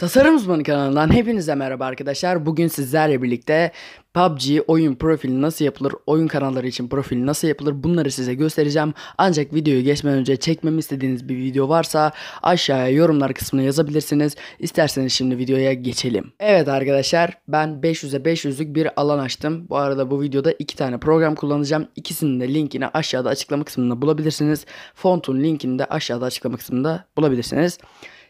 Tasarım Uzmanı kanalından hepinize merhaba arkadaşlar. Bugün sizlerle birlikte PUBG oyun profili nasıl yapılır, oyun kanalları için profil nasıl yapılır bunları size göstereceğim. Ancak videoyu geçmeden önce çekmemi istediğiniz bir video varsa aşağıya yorumlar kısmına yazabilirsiniz. İsterseniz şimdi videoya geçelim. Evet arkadaşlar ben 500'e 500'lük bir alan açtım. Bu arada bu videoda iki tane program kullanacağım. İkisinin de linkini aşağıda açıklama kısmında bulabilirsiniz. Fontun linkini de aşağıda açıklama kısmında bulabilirsiniz.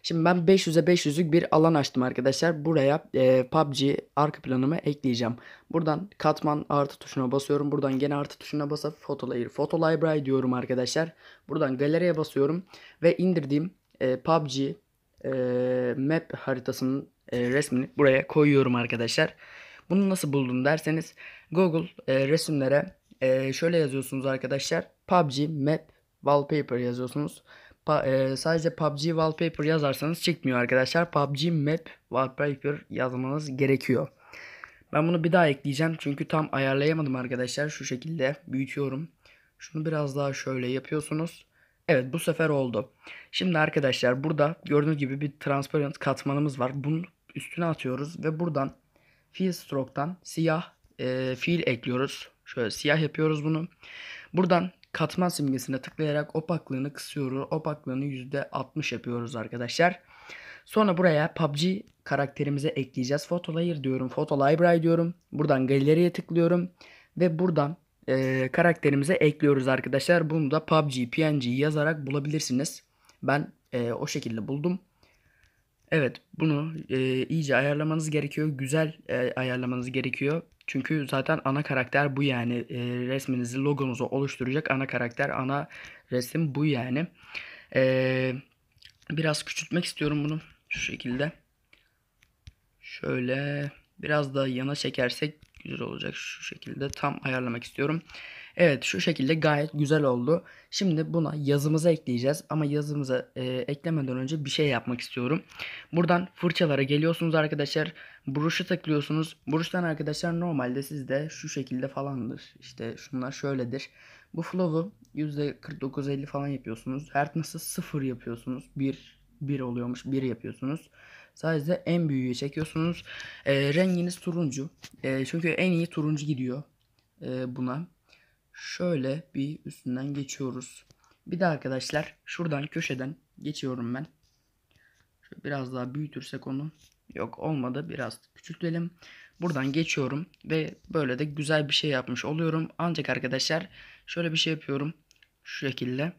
Şimdi ben 500'e 500'lük bir alan açtım arkadaşlar. Buraya e, PUBG arka planımı ekleyeceğim. Buradan katman artı tuşuna basıyorum. Buradan gene artı tuşuna basıp Photo Layer, Photo Library diyorum arkadaşlar. Buradan galeriye basıyorum ve indirdiğim e, PUBG e, map haritasının e, resmini buraya koyuyorum arkadaşlar. Bunu nasıl buldum derseniz Google e, resimlere e, şöyle yazıyorsunuz arkadaşlar. PUBG map wallpaper yazıyorsunuz. Pa e, sadece PUBG wallpaper yazarsanız çıkmıyor arkadaşlar. PUBG map wallpaper yazmanız gerekiyor. Ben bunu bir daha ekleyeceğim. Çünkü tam ayarlayamadım arkadaşlar. Şu şekilde büyütüyorum. Şunu biraz daha şöyle yapıyorsunuz. Evet bu sefer oldu. Şimdi arkadaşlar burada gördüğünüz gibi bir transparent katmanımız var. Bunun üstüne atıyoruz ve buradan fill stroke'tan siyah e, fiil ekliyoruz. Şöyle siyah yapıyoruz bunu. Buradan katman simgesine tıklayarak opaklığını kısıyoruz. Opaklığını %60 yapıyoruz arkadaşlar. Sonra buraya PUBG karakterimize ekleyeceğiz. Photo Layer diyorum. Photo Library diyorum. Buradan galeriye tıklıyorum. Ve buradan e, karakterimize ekliyoruz arkadaşlar. Bunu da PUBG, PNG yazarak bulabilirsiniz. Ben e, o şekilde buldum. Evet bunu e, iyice ayarlamanız gerekiyor. Güzel e, ayarlamanız gerekiyor. Çünkü zaten ana karakter bu yani. E, resminizi, logonuzu oluşturacak ana karakter, ana resim bu yani. E, biraz küçültmek istiyorum bunu. Şu şekilde. Şöyle biraz da yana çekersek güzel olacak şu şekilde. Tam ayarlamak istiyorum. Evet şu şekilde gayet güzel oldu. Şimdi buna yazımıza ekleyeceğiz. Ama yazımıza e, eklemeden önce bir şey yapmak istiyorum. Buradan fırçalara geliyorsunuz arkadaşlar. Buruşu tıklıyorsunuz. Buruştan arkadaşlar normalde sizde şu şekilde falandır. İşte şunlar şöyledir. Bu flow'u %49-50 falan yapıyorsunuz. Hardness'ı 0 yapıyorsunuz. 1 1 oluyormuş 1 yapıyorsunuz. Sadece en büyüğü çekiyorsunuz. E, renginiz turuncu. E, çünkü en iyi turuncu gidiyor e, buna şöyle bir üstünden geçiyoruz. Bir de arkadaşlar şuradan köşeden geçiyorum ben. Şöyle biraz daha büyütürsek onu. Yok olmadı biraz küçültelim. Buradan geçiyorum ve böyle de güzel bir şey yapmış oluyorum. Ancak arkadaşlar şöyle bir şey yapıyorum. Şu şekilde.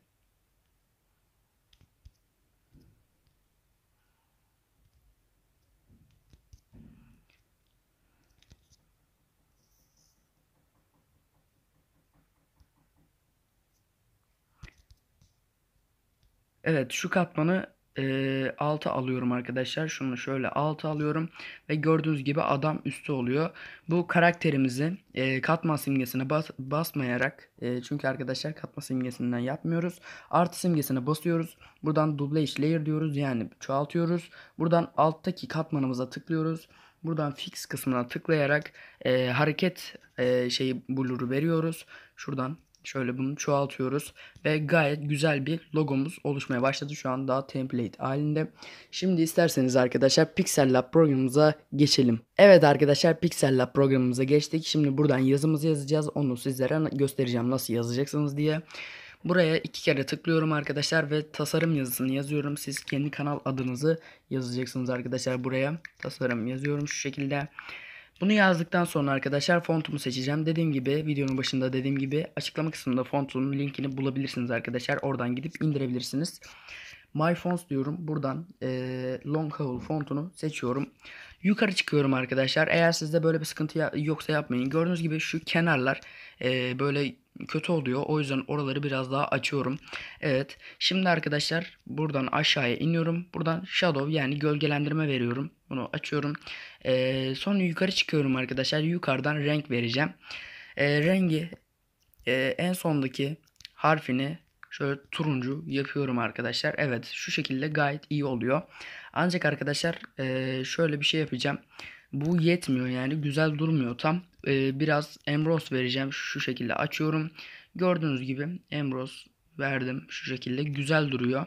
Evet şu katmanı e, 6 alıyorum arkadaşlar. Şunu şöyle 6 alıyorum. Ve gördüğünüz gibi adam üstü oluyor. Bu karakterimizi e, katman simgesine bas, basmayarak e, çünkü arkadaşlar katma simgesinden yapmıyoruz. Artı simgesine basıyoruz. Buradan double layer diyoruz. Yani çoğaltıyoruz. Buradan alttaki katmanımıza tıklıyoruz. Buradan fix kısmına tıklayarak e, hareket e, şeyi blur'u veriyoruz. Şuradan Şöyle bunu çoğaltıyoruz ve gayet güzel bir logomuz oluşmaya başladı. Şu an daha template halinde. Şimdi isterseniz arkadaşlar Pixel Lab programımıza geçelim. Evet arkadaşlar Pixel Lab programımıza geçtik. Şimdi buradan yazımızı yazacağız. Onu sizlere göstereceğim nasıl yazacaksınız diye. Buraya iki kere tıklıyorum arkadaşlar ve tasarım yazısını yazıyorum. Siz kendi kanal adınızı yazacaksınız arkadaşlar buraya. Tasarım yazıyorum şu şekilde. Bunu yazdıktan sonra arkadaşlar fontumu seçeceğim. Dediğim gibi videonun başında dediğim gibi açıklama kısmında fontumun linkini bulabilirsiniz arkadaşlar. Oradan gidip indirebilirsiniz. My Fonts diyorum. Buradan e, Long Haul fontunu seçiyorum. Yukarı çıkıyorum arkadaşlar. Eğer sizde böyle bir sıkıntı yoksa yapmayın. Gördüğünüz gibi şu kenarlar e, böyle kötü oluyor. O yüzden oraları biraz daha açıyorum. Evet. Şimdi arkadaşlar buradan aşağıya iniyorum. Buradan shadow yani gölgelendirme veriyorum. Bunu açıyorum. Ee, sonra yukarı çıkıyorum arkadaşlar. Yukarıdan renk vereceğim. Ee, rengi e, en sondaki harfini şöyle turuncu yapıyorum arkadaşlar. Evet şu şekilde gayet iyi oluyor. Ancak arkadaşlar e, şöyle bir şey yapacağım. Bu yetmiyor yani güzel durmuyor tam e, biraz Emros vereceğim. Şu şekilde açıyorum. Gördüğünüz gibi Emros verdim. Şu şekilde güzel duruyor.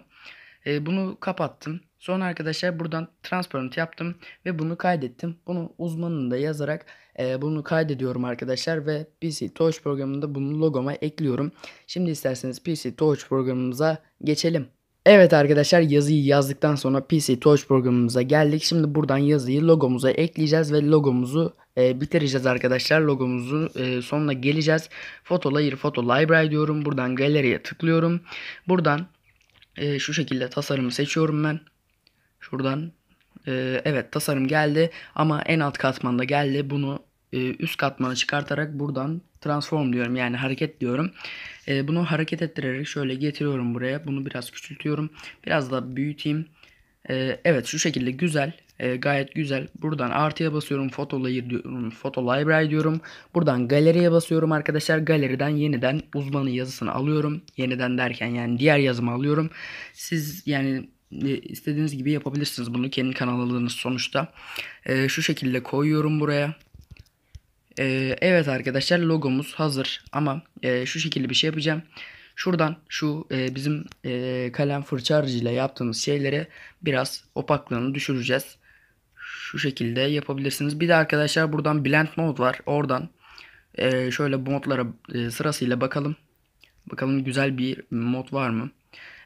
E, bunu kapattım. Sonra arkadaşlar buradan transparent yaptım ve bunu kaydettim. Bunu uzmanında yazarak e, bunu kaydediyorum arkadaşlar ve PC Touch programında bunu logoma ekliyorum. Şimdi isterseniz PC Touch programımıza geçelim. Evet arkadaşlar yazıyı yazdıktan sonra PC Touch programımıza geldik. Şimdi buradan yazıyı logomuza ekleyeceğiz ve logomuzu e, bitireceğiz arkadaşlar. Logomuzu e, sonuna geleceğiz. Photo Layer, Photo Library diyorum. Buradan galeriye tıklıyorum. Buradan e, şu şekilde tasarımı seçiyorum ben. Şuradan e, evet tasarım geldi ama en alt katmanda geldi. Bunu e, üst katmana çıkartarak buradan transform diyorum yani hareket diyorum. E, bunu hareket ettirerek şöyle getiriyorum buraya. Bunu biraz küçültüyorum. Biraz da büyüteyim. E, evet şu şekilde güzel. E, gayet güzel. Buradan artıya basıyorum. Foto, layer diyorum, foto library diyorum. Buradan galeriye basıyorum arkadaşlar. Galeriden yeniden uzmanı yazısını alıyorum. Yeniden derken yani diğer yazımı alıyorum. Siz yani e, istediğiniz gibi yapabilirsiniz bunu kendi kanal sonuçta. E, şu şekilde koyuyorum buraya. Ee, evet arkadaşlar logomuz hazır ama e, şu şekilde bir şey yapacağım. Şuradan şu e, bizim e, kalem fırça harcıyla yaptığımız şeylere biraz opaklığını düşüreceğiz. Şu şekilde yapabilirsiniz. Bir de arkadaşlar buradan blend mode var. Oradan e, şöyle bu modlara e, sırasıyla bakalım. Bakalım güzel bir mod var mı?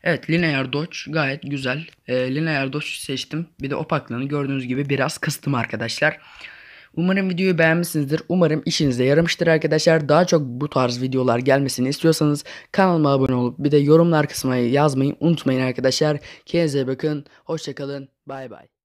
Evet linear dodge gayet güzel. E, linear dodge seçtim. Bir de opaklığını gördüğünüz gibi biraz kıstım arkadaşlar. Arkadaşlar. Umarım videoyu beğenmişsinizdir. Umarım işinize yaramıştır arkadaşlar. Daha çok bu tarz videolar gelmesini istiyorsanız kanalıma abone olup bir de yorumlar kısmına yazmayı unutmayın arkadaşlar. Kendinize bakın. Hoşçakalın. Bay bay.